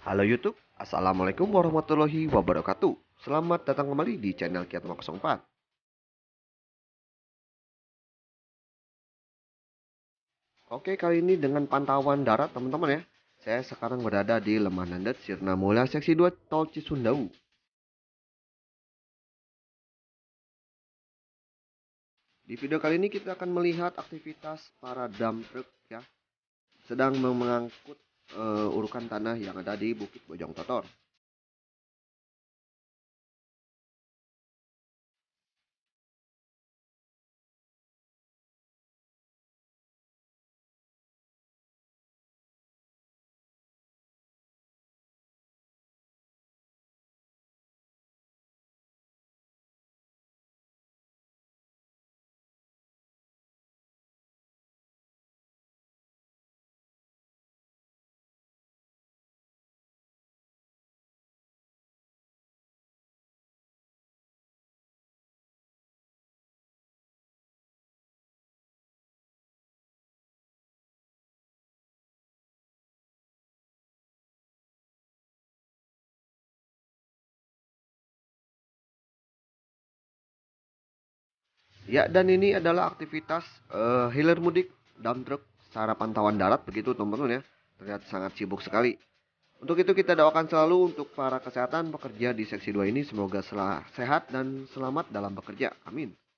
Halo YouTube, Assalamualaikum warahmatullahi wabarakatuh. Selamat datang kembali di channel Kiat 04. Oke, kali ini dengan pantauan darat teman-teman ya. Saya sekarang berada di Lemah Nandet, Sirna Mula, Seksi 2, Tol Cisundau. Di video kali ini kita akan melihat aktivitas para dump truck ya. Sedang mengangkut uh, urukan tanah yang ada di Bukit Bojong Totor. Ya, dan ini adalah aktivitas uh, eh, hilir mudik dump truck secara pantauan darat begitu teman-teman ya. Terlihat sangat sibuk sekali. Untuk itu kita doakan selalu untuk para kesehatan pekerja di seksi 2 ini semoga sehat dan selamat dalam bekerja. Amin.